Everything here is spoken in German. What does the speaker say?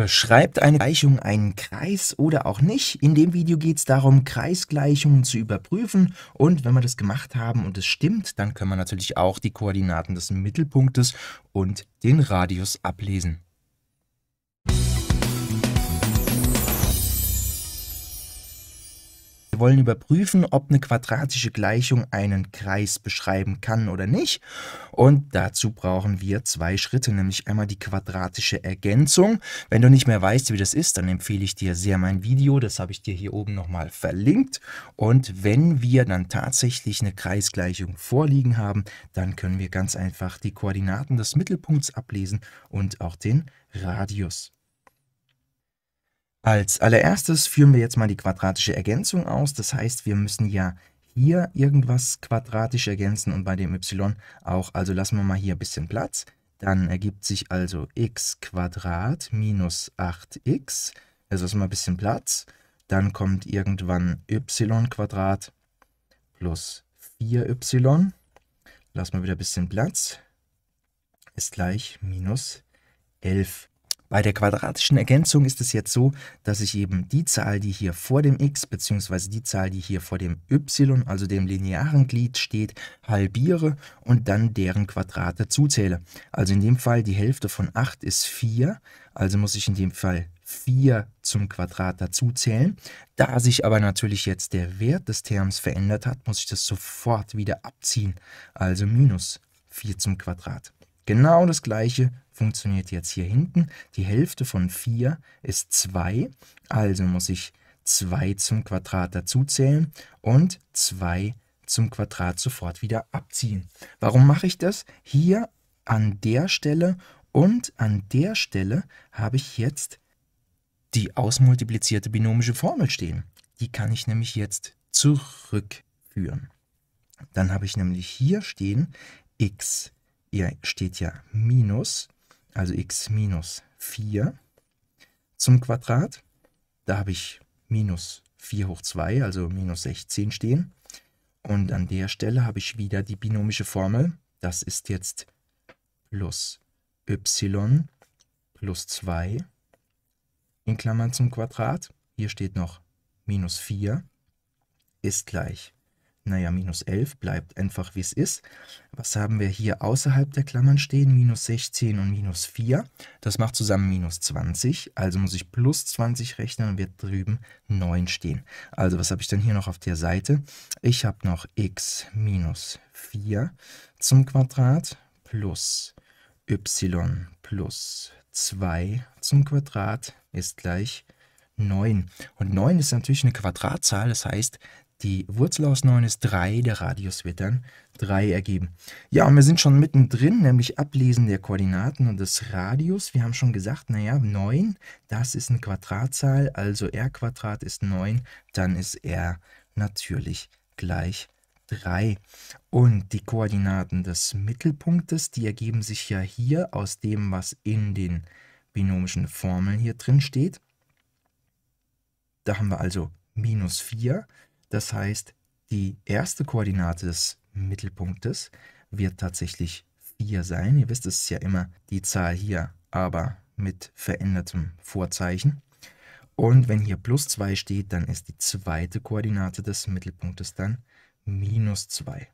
Beschreibt eine Gleichung einen Kreis oder auch nicht? In dem Video geht es darum, Kreisgleichungen zu überprüfen und wenn wir das gemacht haben und es stimmt, dann können wir natürlich auch die Koordinaten des Mittelpunktes und den Radius ablesen. Wir wollen überprüfen, ob eine quadratische Gleichung einen Kreis beschreiben kann oder nicht. Und dazu brauchen wir zwei Schritte, nämlich einmal die quadratische Ergänzung. Wenn du nicht mehr weißt, wie das ist, dann empfehle ich dir sehr mein Video. Das habe ich dir hier oben nochmal verlinkt. Und wenn wir dann tatsächlich eine Kreisgleichung vorliegen haben, dann können wir ganz einfach die Koordinaten des Mittelpunkts ablesen und auch den Radius. Als allererstes führen wir jetzt mal die quadratische Ergänzung aus. Das heißt, wir müssen ja hier irgendwas quadratisch ergänzen und bei dem y auch. Also lassen wir mal hier ein bisschen Platz. Dann ergibt sich also x minus 8x. Also lassen wir ein bisschen Platz. Dann kommt irgendwann y plus 4y. Lassen wir wieder ein bisschen Platz. Ist gleich minus 11. Bei der quadratischen Ergänzung ist es jetzt so, dass ich eben die Zahl, die hier vor dem x bzw. die Zahl, die hier vor dem y, also dem linearen Glied steht, halbiere und dann deren Quadrat dazuzähle. Also in dem Fall die Hälfte von 8 ist 4, also muss ich in dem Fall 4 zum Quadrat dazuzählen. Da sich aber natürlich jetzt der Wert des Terms verändert hat, muss ich das sofort wieder abziehen, also minus 4 zum Quadrat. Genau das gleiche funktioniert jetzt hier hinten. Die Hälfte von 4 ist 2, also muss ich 2 zum Quadrat dazuzählen und 2 zum Quadrat sofort wieder abziehen. Warum mache ich das? Hier an der Stelle und an der Stelle habe ich jetzt die ausmultiplizierte binomische Formel stehen. Die kann ich nämlich jetzt zurückführen. Dann habe ich nämlich hier stehen x ihr steht ja minus, also x minus 4 zum Quadrat. Da habe ich minus 4 hoch 2, also minus 16 stehen. Und an der Stelle habe ich wieder die binomische Formel. Das ist jetzt plus y plus 2 in Klammern zum Quadrat. Hier steht noch minus 4 ist gleich naja, minus 11 bleibt einfach wie es ist. Was haben wir hier außerhalb der Klammern stehen? Minus 16 und minus 4. Das macht zusammen minus 20. Also muss ich plus 20 rechnen und wird drüben 9 stehen. Also was habe ich dann hier noch auf der Seite? Ich habe noch x minus 4 zum Quadrat plus y plus 2 zum Quadrat ist gleich 9. Und 9 ist natürlich eine Quadratzahl, das heißt, die Wurzel aus 9 ist 3, der Radius wird dann 3 ergeben. Ja, und wir sind schon mittendrin, nämlich Ablesen der Koordinaten und des Radius. Wir haben schon gesagt, naja, 9, das ist eine Quadratzahl, also r Quadrat ist 9, dann ist r natürlich gleich 3. Und die Koordinaten des Mittelpunktes, die ergeben sich ja hier aus dem, was in den binomischen Formeln hier drin steht. Da haben wir also minus 4 das heißt, die erste Koordinate des Mittelpunktes wird tatsächlich 4 sein. Ihr wisst, es ist ja immer die Zahl hier, aber mit verändertem Vorzeichen. Und wenn hier plus 2 steht, dann ist die zweite Koordinate des Mittelpunktes dann minus 2.